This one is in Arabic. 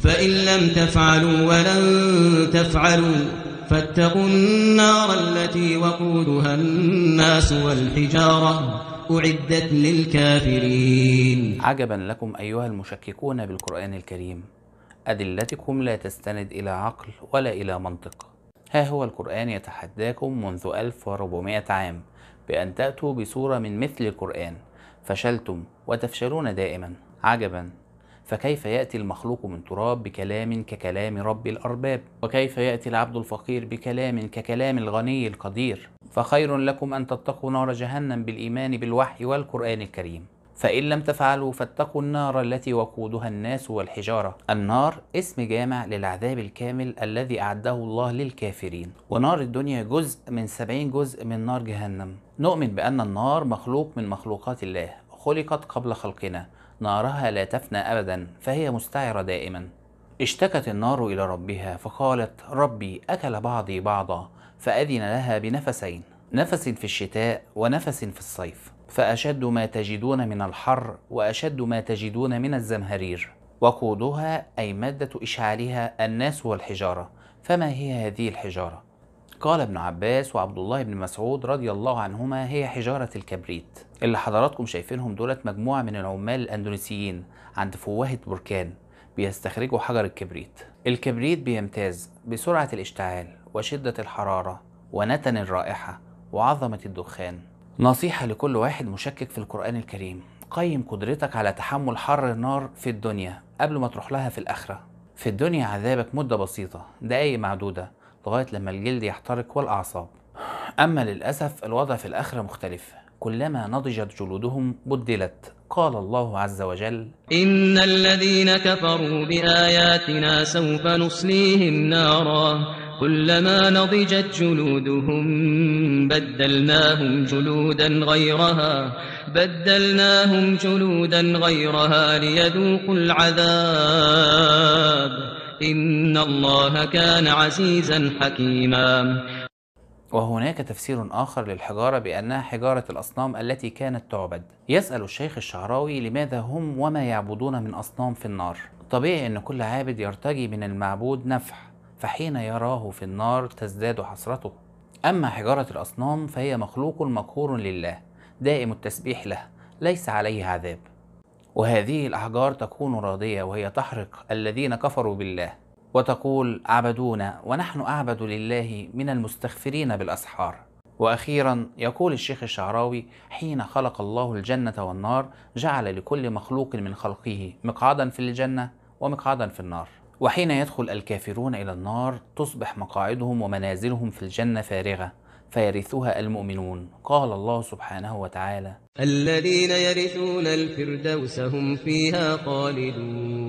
فإن لم تفعلوا ولن تفعلوا فاتقوا النار التي وقودها الناس والحجارة أعدت للكافرين عجبا لكم أيها المشككون بالقرآن الكريم أدلتكم لا تستند إلى عقل ولا إلى منطق ها هو القرآن يتحداكم منذ 1400 عام بأن تأتوا بسورة من مثل القرآن فشلتم وتفشلون دائما عجبا فكيف يأتي المخلوق من تراب بكلام ككلام رب الأرباب وكيف يأتي العبد الفقير بكلام ككلام الغني القدير فخير لكم أن تتقوا نار جهنم بالإيمان بالوحي والقرآن الكريم فإن لم تفعلوا فاتقوا النار التي وقودها الناس والحجارة النار اسم جامع للعذاب الكامل الذي أعده الله للكافرين ونار الدنيا جزء من سبعين جزء من نار جهنم نؤمن بأن النار مخلوق من مخلوقات الله خلقت قبل خلقنا نارها لا تفنى أبدا فهي مستعرة دائما اشتكت النار إلى ربها فقالت ربي أكل بعضي بعضا فأذن لها بنفسين نفس في الشتاء ونفس في الصيف فأشد ما تجدون من الحر وأشد ما تجدون من الزمهرير وقودها أي مادة إشعالها الناس والحجارة فما هي هذه الحجارة؟ قال ابن عباس وعبد الله بن مسعود رضي الله عنهما هي حجارة الكبريت اللي حضراتكم شايفينهم دولت مجموعة من العمال الأندونيسيين عند فوهة بركان بيستخرجوا حجر الكبريت الكبريت بيمتاز بسرعة الاشتعال وشدة الحرارة ونتن الرائحة وعظمة الدخان نصيحة لكل واحد مشكك في القرآن الكريم قيم قدرتك على تحمل حر النار في الدنيا قبل ما تروح لها في الآخرة في الدنيا عذابك مدة بسيطة دقايق معدودة لغاية لما الجلد يحترق والأعصاب أما للأسف الوضع في الآخرة مختلف كلما نضجت جلودهم بدلت قال الله عز وجل إن الذين كفروا بآياتنا سوف نصليهم نارا كلما نضجت جلودهم بدلناهم جلودا غيرها بدلناهم جلودا غيرها ليذوقوا العذاب إن الله كان عزيزا حكيما وهناك تفسير آخر للحجارة بأنها حجارة الأصنام التي كانت تعبد يسأل الشيخ الشعراوي لماذا هم وما يعبدون من أصنام في النار طبيعي أن كل عابد يرتجي من المعبود نفع فحين يراه في النار تزداد حسرته أما حجارة الأصنام فهي مخلوق مقهور لله دائم التسبيح له ليس عليه عذاب وهذه الأحجار تكون راضية وهي تحرق الذين كفروا بالله وتقول عبدونا ونحن أعبد لله من المستغفرين بالأسحار وأخيرا يقول الشيخ الشعراوي حين خلق الله الجنة والنار جعل لكل مخلوق من خلقه مقعدا في الجنة ومقعدا في النار وحين يدخل الكافرون إلى النار تصبح مقاعدهم ومنازلهم في الجنة فارغة فيرثها المؤمنون قال الله سبحانه وتعالى الذين يرثون الفردوس هم فيها خالدون